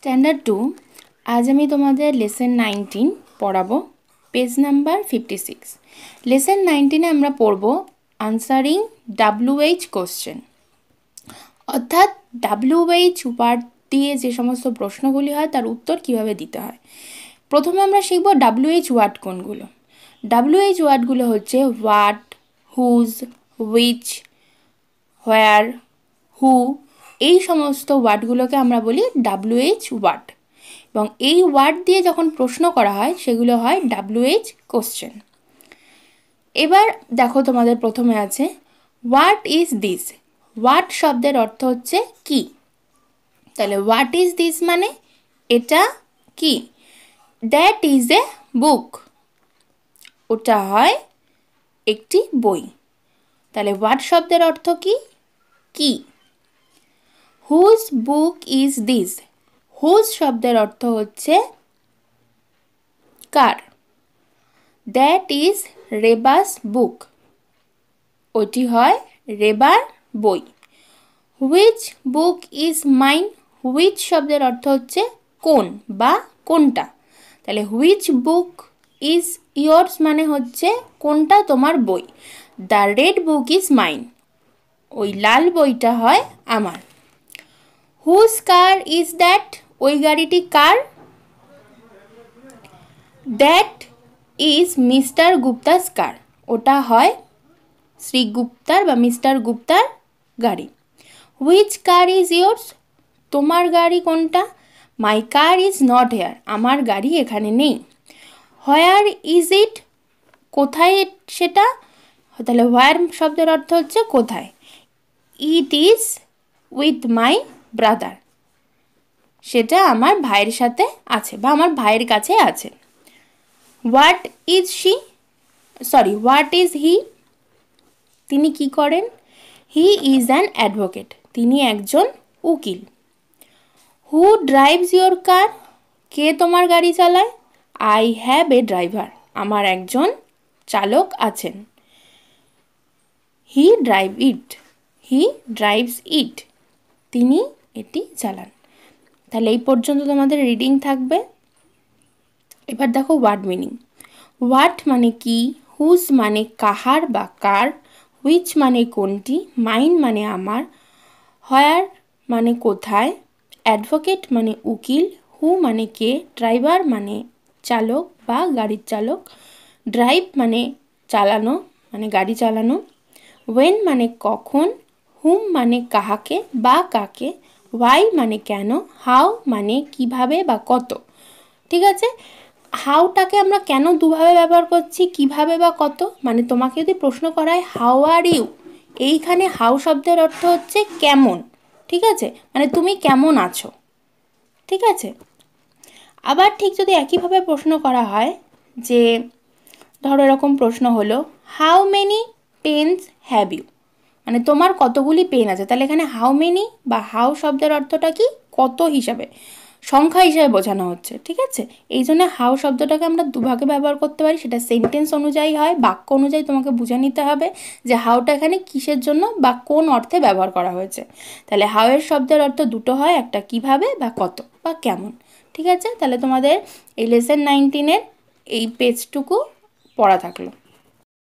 standard two আজ আমি তোমাদের লেসেন নাইনটিন পড়াবো page number fifty six lesson নাইনটিনে আমরা পড়ব আনসারিং ডাব্লুএইচ কোশ্চেন অর্থাৎ ডাব্লুএইচ ওয়ার্ড দিয়ে যে সমস্ত প্রশ্নগুলি হয় তার উত্তর কিভাবে দিতে হয় প্রথমে আমরা শিখব ডাব্লুএইচ ওয়ার্ড কোনগুলো ডাব্লুএইচ ওয়ার্ডগুলো হচ্ছে what whose which where who এই সমস্ত ওয়ার্ডগুলোকে আমরা বলি ডাব্লুএইচ ওয়ার্ড এবং এই ওয়ার্ড দিয়ে যখন প্রশ্ন করা হয় সেগুলো হয় ডাব্লুএইচ কোশ্চেন এবার দেখো তোমাদের প্রথমে আছে হোয়াট ইজ দিস হোয়াট শব্দের অর্থ হচ্ছে কি তাহলে হোয়াট ইজ দিস মানে এটা কি দ্যাট ইজ এ বুক ওটা হয় একটি বই তাহলে হোয়াট শব্দের অর্থ কি কি whose book is this whose শব্দের অর্থ হচ্ছে কার দ্যাট ইজ রেবাস বুক ওটি হয় রেবার বই which book is mine which শব্দের অর্থ হচ্ছে কোন বা কোনটা তাহলে হুইচ বুক ইজ ইয়োর্স মানে হচ্ছে কোনটা তোমার বই the red book is mine ওই লাল বইটা হয় আমার হুজ কার ইজ দ্যাট ওই গাড়িটি কার that is mister Gupta's car ওটা হয় শ্রী গুপ্তার বা মিস্টার গুপ্তার গাড়ি হুইচ কার ইজ ইয়োর্স তোমার গাড়ি কোনটা my car is not here আমার গাড়ি এখানে নেই হোয়ার ইজ ইট কোথায় সেটা তাহলে হোয়ার শব্দের অর্থ হচ্ছে কোথায় it is with my brother সেটা আমার ভাইয়ের সাথে আছে বা আমার ভাইয়ের কাছে আছে what is she sorry what is he তিনি কি করেন হি ইজ অ্যান অ্যাডভোকেট তিনি একজন উকিল হু ড্রাইভস ইউর কার কে তোমার গাড়ি চালায় আই হ্যাভ এ ড্রাইভার আমার একজন চালক আছেন হি ড্রাইভ ইট হি ড্রাইভস ইট তিনি এটি চালান তাহলে এই পর্যন্ত তোমাদের রিডিং থাকবে এবার দেখো ওয়ার্ড মিনিং হোয়াট মানে কি হুজ মানে কাহার বা কার হুইচ মানে কোনটি মাইন মানে আমার হয়ার মানে কোথায় অ্যাডভোকেট মানে উকিল হু মানে কে ড্রাইভার মানে চালক বা গাড়ির চালক ড্রাইভ মানে চালানো মানে গাড়ি চালানো ওয়েন মানে কখন হুম মানে কাহাকে বা কাকে ওয়াই মানে কেন হাউ মানে কিভাবে বা কত ঠিক আছে হাউটাকে আমরা কেন দুভাবে ব্যবহার করছি কিভাবে বা কত মানে তোমাকে যদি প্রশ্ন করা হয় হাউ আর ইউ এইখানে হাউ শব্দের অর্থ হচ্ছে কেমন ঠিক আছে মানে তুমি কেমন আছো ঠিক আছে আবার ঠিক যদি একইভাবে প্রশ্ন করা হয় যে ধরো এরকম প্রশ্ন হলো how many pens have you মানে তোমার কতগুলি পেন আছে তাহলে এখানে হাউ মেনি বা হাউ শব্দের অর্থটা কি কত হিসাবে সংখ্যা হিসাবে বোঝানো হচ্ছে ঠিক আছে এই জন্য হাউ শব্দটাকে আমরা দুভাগে ব্যবহার করতে পারি সেটা সেন্টেন্স অনুযায়ী হয় বাক্য অনুযায়ী তোমাকে বুঝে নিতে হবে যে হাউটা এখানে কিসের জন্য বা কোন অর্থে ব্যবহার করা হয়েছে তাহলে হাওয়ের শব্দের অর্থ দুটো হয় একটা কিভাবে বা কত বা কেমন ঠিক আছে তাহলে তোমাদের এই লেসেন নাইনটিনের এই পেজটুকু পড়া থাকলো